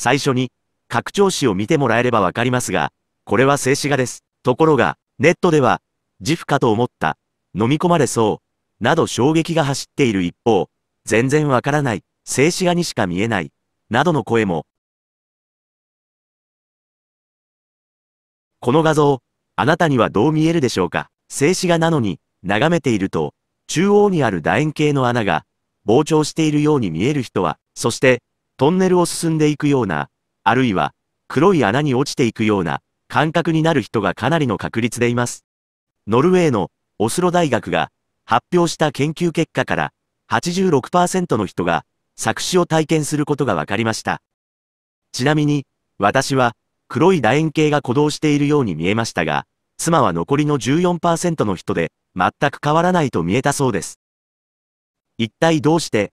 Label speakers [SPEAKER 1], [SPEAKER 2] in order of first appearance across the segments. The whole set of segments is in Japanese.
[SPEAKER 1] 最初に、拡張子を見てもらえればわかりますが、これは静止画です。ところが、ネットでは、自負かと思った、飲み込まれそう、など衝撃が走っている一方、全然わからない、静止画にしか見えない、などの声
[SPEAKER 2] も。この画像、
[SPEAKER 1] あなたにはどう見えるでしょうか静止画なのに、眺めていると、中央にある楕円形の穴が、膨張しているように見える人は、そして、トンネルを進んでいくような、あるいは、黒い穴に落ちていくような、感覚になる人がかなりの確率でいます。ノルウェーのオスロ大学が発表した研究結果から86%の人が作詞を体験することが分かりました。ちなみに私は黒い楕円形が鼓動しているように見えましたが、妻は残りの14%の人で全く変わらないと見えたそうです。一体どうして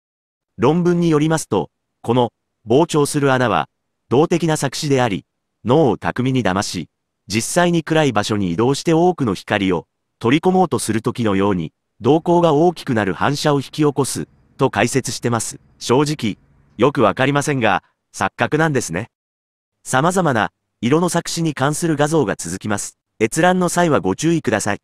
[SPEAKER 1] 論文によりますと、この、膨張する穴は、動的な作詞であり、脳を巧みに騙し、実際に暗い場所に移動して多くの光を取り込もうとするときのように、瞳孔が大きくなる反射を引き起こす、と解説してます。正直、よくわかりませんが、錯覚なんですね。様々な、色の作詞に関する画像が続きます。
[SPEAKER 2] 閲覧の際はご注意ください。